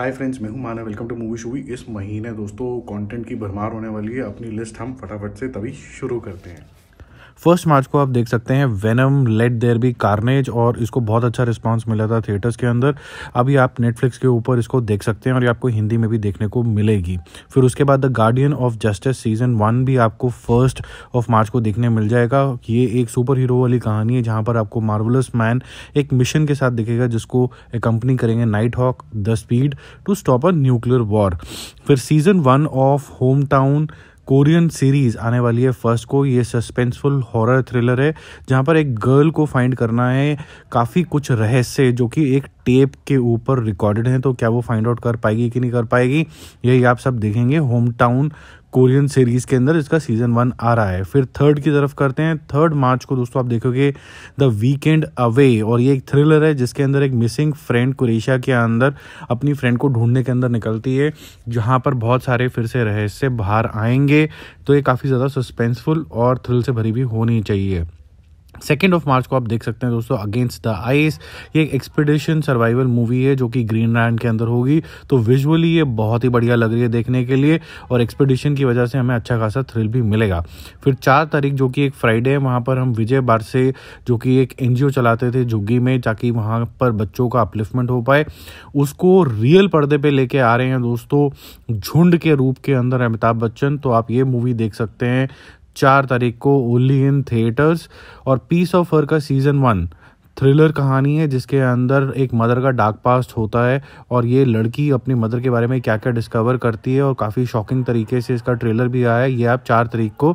hi friends मैं हूं माना वेलकम टू मूवी शूवी इस महीने दोस्तों कंटेंट की भरमार होने वाली है अपनी लिस्ट हम फटाफट से तभी शुरू करते हैं फर्स्ट मार्च को आप देख सकते हैं Venom let there be carnage और इसको बहुत अच्छा रिस्पॉन्स मिला था थिएटर्स के अंदर अभी आप नेटफ्लिक्स के ऊपर इसको देख सकते हैं और ये आपको हिंदी में भी देखने को मिलेगी फिर उसके बाद the guardian of justice season one भी आपको फर्स्ट ऑफ मार्च को देखने मिल जाएगा ये एक सुपर हीरो वाली कहानी है जहाँ पर आपको मार्वलस मैन एक मिशन के साथ दिखेगा जिसको कंपनी करेंगे night hawk the speed to stop a nuclear war फिर season one of home town Korean series आने वाली है फर्स्ट को ये सस्पेंसफुल हॉरर थ्रिलर है जहाँ पर एक गर्ल को फाइंड करना है काफ़ी कुछ रहस्य जो कि एक टेप के ऊपर रिकॉर्डेड हैं तो क्या वो फाइंड आउट कर पाएगी कि नहीं कर पाएगी यही आप सब देखेंगे होम टाउन कोरियन सीरीज़ के अंदर इसका सीज़न वन आ रहा है फिर थर्ड की तरफ करते हैं थर्ड मार्च को दोस्तों आप देखोगे द वीकेंड अवे और ये एक थ्रिलर है जिसके अंदर एक मिसिंग फ्रेंड कुरेशिया के अंदर अपनी फ्रेंड को ढूंढने के अंदर निकलती है जहाँ पर बहुत सारे फिर से रहस्य बाहर आएंगे तो ये काफ़ी ज़्यादा सस्पेंसफुल और थ्रिल से भरी भी होनी चाहिए सेकेंड ऑफ मार्च को आप देख सकते हैं दोस्तों अगेंस्ट द आइस ये एक एक्सपीडिशन सर्वाइवल मूवी है जो कि ग्रीन लैंड के अंदर होगी तो विजुअली ये बहुत ही बढ़िया लग रही है देखने के लिए और एक्सपीडिशन की वजह से हमें अच्छा खासा थ्रिल भी मिलेगा फिर चार तारीख जो कि एक फ्राइडे है वहाँ पर हम विजय बार से जो कि एक एन चलाते थे झुग्गी में ताकि वहाँ पर बच्चों का अपलिफ्टमेंट हो पाए उसको रियल पर्दे पर लेके आ रहे हैं दोस्तों झुंड के रूप के अंदर अमिताभ बच्चन तो आप ये मूवी देख सकते हैं चार तारीख को ओनली इन थिएटर्स और पीस ऑफ हर का सीज़न वन थ्रिलर कहानी है जिसके अंदर एक मदर का डार्क पास्ट होता है और ये लड़की अपनी मदर के बारे में क्या क्या डिस्कवर करती है और काफ़ी शॉकिंग तरीके से इसका ट्रेलर भी आया है ये आप चार तारीख को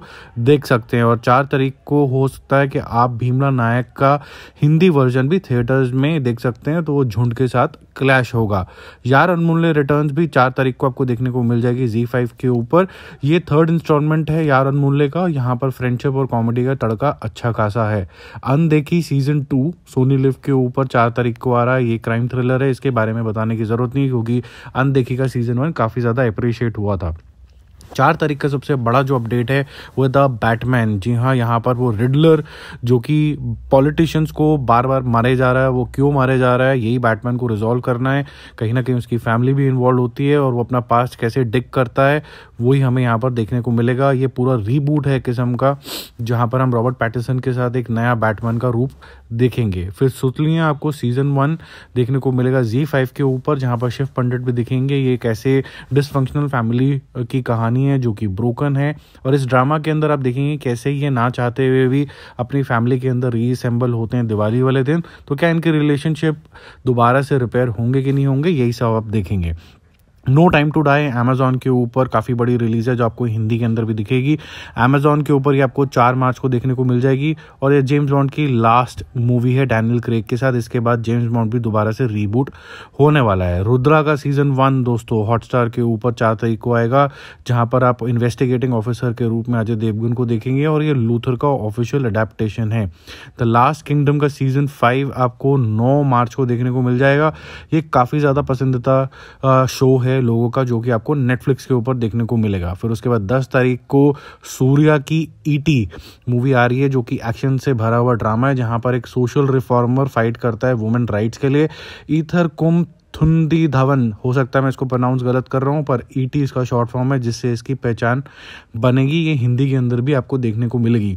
देख सकते हैं और चार तारीख को हो सकता है कि आप भीमला नायक का हिंदी वर्जन भी थिएटर्स में देख सकते हैं तो वो झुंड के साथ क्लैश होगा यार अनमूल्य रिटर्न्स भी चार तारीख को आपको देखने को मिल जाएगी जी फाइव के ऊपर ये थर्ड इंस्टॉलमेंट है यार अनमूल्य का यहाँ पर फ्रेंडशिप और कॉमेडी का तड़का अच्छा खासा है अनदेखी सीजन टू सोनी लिव के ऊपर चार तारीख को आ रहा है ये क्राइम थ्रिलर है इसके बारे में बताने की ज़रूरत नहीं होगी अनदेखी का सीजन वन काफ़ी ज़्यादा अप्रिशिएट हुआ था चार तारीख का सबसे बड़ा जो अपडेट है वो द बैटमैन जी हाँ यहाँ पर वो रिडलर जो कि पॉलिटिशियंस को बार बार मारे जा रहा है वो क्यों मारे जा रहा है यही बैटमैन को रिजॉल्व करना है कहीं ना कहीं उसकी फैमिली भी इन्वॉल्व होती है और वो अपना पास्ट कैसे डिक करता है वही हमें यहाँ पर देखने को मिलेगा ये पूरा रीबूट है किस्म का जहाँ पर हम रॉबर्ट पैटिसन के साथ एक नया बैटमैन का रूप देखेंगे फिर सुतलियाँ आपको सीजन वन देखने को मिलेगा जी फाइव के ऊपर जहाँ पर शिव पंडित भी दिखेंगे ये कैसे डिसफंक्शनल फैमिली की कहानी नहीं है जो कि ब्रोकन है और इस ड्रामा के अंदर आप देखेंगे कैसे ये ना चाहते हुए भी अपनी फैमिली के अंदर रीअसेंबल होते हैं दिवाली वाले दिन तो क्या इनके रिलेशनशिप दोबारा से रिपेयर होंगे कि नहीं होंगे यही सब आप देखेंगे no time to die Amazon के ऊपर काफ़ी बड़ी रिलीज़ है जो आपको हिंदी के अंदर भी दिखेगी अमेजोन के ऊपर ये आपको चार मार्च को देखने को मिल जाएगी और ये जेम्स बॉन्ड की लास्ट मूवी है डैनियल क्रेक के साथ इसके बाद जेम्स बॉन्ड भी दोबारा से रीबूट होने वाला है रुद्रा का सीज़न वन दोस्तों हॉटस्टार के ऊपर चार तारीख को आएगा जहाँ पर आप इन्वेस्टिगेटिंग ऑफिसर के रूप में अजय देवगन को देखेंगे और ये लूथर का ऑफिशियल अडेप्टेशन है द लास्ट किंगडम का सीज़न फाइव आपको नौ मार्च को देखने को मिल जाएगा ये काफ़ी ज़्यादा पसंदीदा शो है है लोगों का जो कि आपको नेटफ्लिक्स के ऊपर देखने को मिलेगा फिर उसके बाद दस तारीख को सूर्या की ईटी e मूवी आ रही है जो कि एक्शन से भरा हुआ ड्रामा है जहाँ पर एक सोशल रिफॉर्मर फाइट करता है वुमेन राइट्स के लिए ईथर कुम थुंदी धवन हो सकता है मैं इसको प्रोनाउंस गलत कर रहा हूँ पर ई e टी इसका शॉर्ट फॉर्म है जिससे इसकी पहचान बनेगी ये हिंदी के अंदर भी आपको देखने को मिलेगी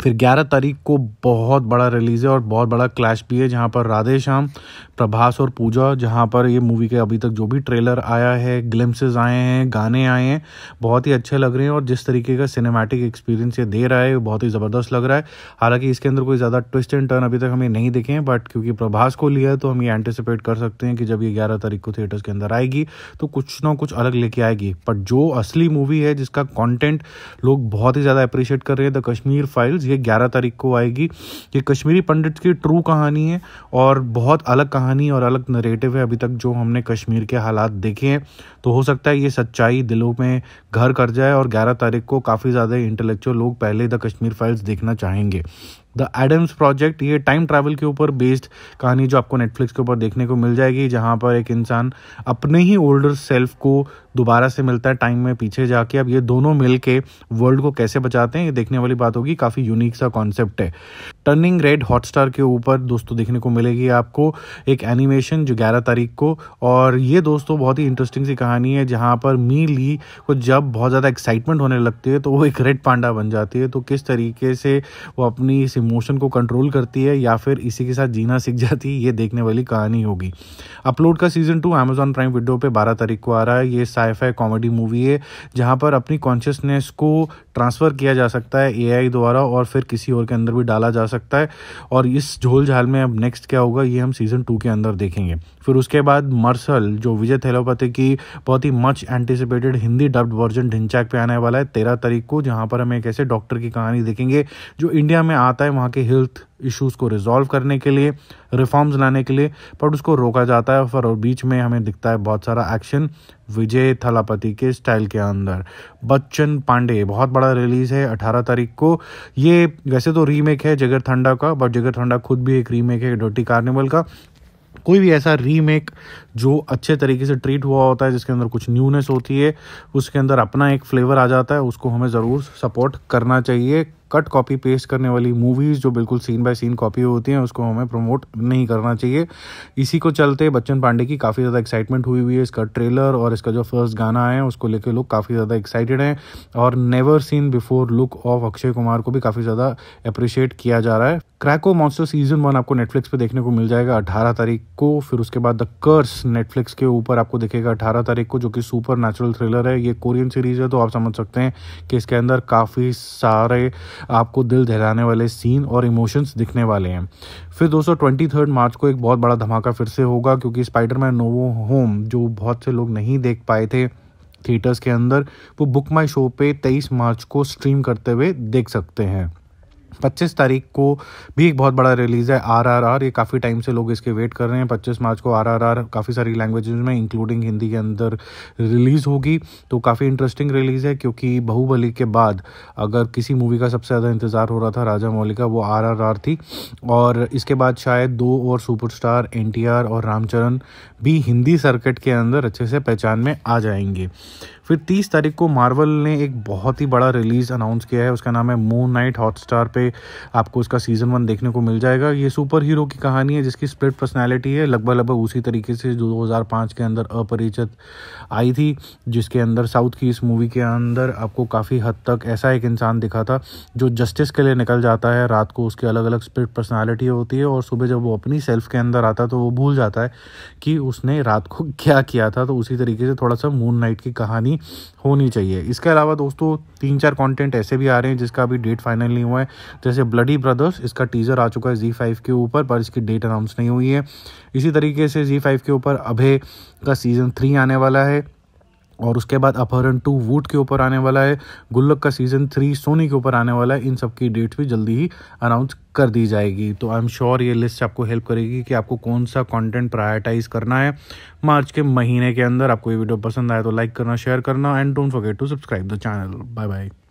फिर 11 तारीख को बहुत बड़ा रिलीज़ है और बहुत बड़ा क्लैश भी है जहाँ पर राधे श्याम प्रभास और पूजा जहाँ पर ये मूवी के अभी तक जो भी ट्रेलर आया है ग्लिम्सेज आए हैं गाने आए हैं बहुत ही अच्छे लग रहे हैं और जिस तरीके का सिनेमैटिक एक्सपीरियंस ये दे रहा है बहुत ही ज़बरदस्त लग रहा है हालांकि इसके अंदर कोई ज़्यादा ट्विस्ट एंड टर्न अभी तक हमें नहीं दिखे हैं बट क्योंकि प्रभास को लिया है तो हम ये एंटिसिपेट कर सकते हैं कि जब ये ग्यारह तारीख को थिएटर्स के अंदर आएगी तो कुछ ना कुछ अलग लेके आएगी बट जो असली मूवी है जिसका कॉन्टेंट लोग बहुत ही ज़्यादा अप्रिशिएट कर रहे हैं द कश्मीर फाइल्स डिटेल्स ये ग्यारह तारीख को आएगी ये कश्मीरी पंडित की ट्रू कहानी है और बहुत अलग कहानी और अलग नरेटिव है अभी तक जो हमने कश्मीर के हालात देखे हैं तो हो सकता है ये सच्चाई दिलों में घर कर जाए और ग्यारह तारीख को काफ़ी ज़्यादा इंटेलेक्चुअल लोग पहले द कश्मीर फाइल्स देखना चाहेंगे द एडम्स प्रोजेक्ट ये टाइम ट्रैवल के ऊपर बेस्ड कहानी जो आपको नेटफ्लिक्स के ऊपर देखने को मिल जाएगी जहाँ पर एक इंसान अपने ही ओल्डर सेल्फ को दोबारा से मिलता है टाइम में पीछे जाके अब ये दोनों मिलके वर्ल्ड को कैसे बचाते हैं ये देखने वाली बात होगी काफ़ी यूनिक सा कॉन्सेप्ट है टर्निंग रेड हॉटस्टार के ऊपर दोस्तों देखने को मिलेगी आपको एक एनिमेशन जो ग्यारह तारीख को और ये दोस्तों बहुत ही इंटरेस्टिंग सी कहानी है जहाँ पर मी ली को जब बहुत ज़्यादा एक्साइटमेंट होने लगती है तो वो एक रेड पांडा बन जाती है तो किस तरीके से वो अपनी इस इमोशन को कंट्रोल करती है या फिर इसी के साथ जीना सीख जाती है ये देखने वाली कहानी होगी अपलोड का season two Amazon Prime Video पर बारह तारीख को आ रहा है ये साइफाई कॉमेडी मूवी है जहाँ पर अपनी कॉन्शियसनेस को ट्रांसफ़र किया जा सकता है ए द्वारा और फिर किसी और के अंदर भी डाला जा सकता है और इस झोल झाल में अब नेक्स्ट क्या होगा ये हम सीजन टू के अंदर देखेंगे फिर उसके बाद मर्सल जो विजय थैलोपति की बहुत ही much anticipated Hindi dubbed version Dhinchaak पे आने वाला है तेरह तारीख को जहाँ पर हम एक ऐसे डॉक्टर की कहानी देखेंगे जो इंडिया में आता है वहाँ के हेल्थ इश्यूज़ को रिजॉल्व करने के लिए रिफॉर्म्स लाने के लिए बट उसको रोका जाता है और बीच में हमें दिखता है बहुत सारा एक्शन विजय थलापति के स्टाइल के अंदर बच्चन पांडे बहुत बड़ा रिलीज़ है 18 तारीख को ये वैसे तो रीमेक है जगर ठंडा का बट जगर ठंडा खुद भी एक रीमेक है डोटी कार्निवल का कोई भी ऐसा रीमेक जो अच्छे तरीके से ट्रीट हुआ होता है जिसके अंदर कुछ न्यूनेस होती है उसके अंदर अपना एक फ्लेवर आ जाता है उसको हमें ज़रूर सपोर्ट करना चाहिए कट कॉपी पेस्ट करने वाली मूवीज़ जो बिल्कुल सीन बाय सीन कॉपी होती हैं उसको हमें प्रमोट नहीं करना चाहिए इसी को चलते बच्चन पांडे की काफ़ी ज़्यादा एक्साइटमेंट हुई हुई है इसका ट्रेलर और इसका जो फर्स्ट गाना है उसको लेकर लोग काफ़ी ज़्यादा एक्साइटेड हैं और never seen before look of Akshay Kumar को भी काफ़ी ज़्यादा अप्रिशिएट किया जा रहा है क्रैको मॉन्स्टर सीजन वन आपको नेटफ्लिक्स पर देखने को मिल जाएगा अठारह तारीख को फिर उसके बाद द कर्स नेटफ्लिक्स के ऊपर आपको दिखेगा अठारह तारीख को जो कि सुपर नेचुरल थ्रिलर है ये कोरियन सीरीज है तो आप समझ सकते हैं कि इसके अंदर काफ़ी सारे आपको दिल दहलाने वाले सीन और इमोशंस दिखने वाले हैं फिर दोस्तों ट्वेंटी थर्ड मार्च को एक बहुत बड़ा धमाका फिर से होगा क्योंकि स्पाइडरमैन नोवो होम जो बहुत से लोग नहीं देख पाए थे थिएटर्स के अंदर वो बुक माई शो पे 23 मार्च को स्ट्रीम करते हुए देख सकते हैं पच्चीस तारीख को भी एक बहुत बड़ा रिलीज है आर आर आर ये काफ़ी टाइम से लोग इसके वेट कर रहे हैं पच्चीस मार्च को आर आर आर काफ़ी सारी लैंग्वेजेज में इंक्लूडिंग हिंदी के अंदर रिलीज़ होगी तो काफ़ी इंटरेस्टिंग रिलीज़ है क्योंकि बाहुबली के बाद अगर किसी मूवी का सबसे ज़्यादा इंतज़ार हो रहा था राजा मौली का वो आर आर आर थी और इसके बाद शायद दो और सुपरस्टार एन टी आर और रामचरण भी हिंदी सर्किट के अंदर अच्छे से पहचान में आ जाएंगे फिर 30 तारीख को मार्वल ने एक बहुत ही बड़ा रिलीज़ अनाउंस किया है उसका नाम है मून नाइट हॉटस्टार पे आपको उसका सीज़न वन देखने को मिल जाएगा ये सुपर हीरो की कहानी है जिसकी स्प्लिट पर्सनैलिटी है लगभग लगभग उसी तरीके से दो के अंदर अपरिचित आई थी जिसके अंदर साउथ की इस मूवी के अंदर आपको काफ़ी हद तक ऐसा एक इंसान दिखा था जो जस्टिस के लिए निकल जाता है रात को उसके अलग अलग स्प्लिट पर्सनैलिटी होती है और सुबह जब वो अपनी सेल्फ के अंदर आता तो वो भूल जाता है कि उसने रात को क्या किया था तो उसी तरीके से थोड़ा सा मून नाइट की कहानी होनी चाहिए इसके अलावा दोस्तों तीन चार कंटेंट ऐसे भी आ रहे हैं जिसका अभी डेट फाइनल नहीं हुआ है जैसे ब्लडी ब्रदर्स इसका टीज़र आ चुका है जी फाइव के ऊपर पर इसकी डेट अनाउंस नहीं हुई है इसी तरीके से जी फाइव के ऊपर अभे का सीज़न थ्री आने वाला है और उसके बाद अपहरण टू वूट के ऊपर आने वाला है गुल्लक का सीजन थ्री सोनी के ऊपर आने वाला है इन सब की डेट्स भी जल्दी ही अनाउंस कर दी जाएगी तो आई एम श्योर ये लिस्ट आपको हेल्प करेगी कि आपको कौन सा कंटेंट प्रायोरिटाइज करना है मार्च के महीने के अंदर आपको ये वीडियो पसंद आए तो लाइक करना शेयर करना and don't forget to subscribe the channel bye bye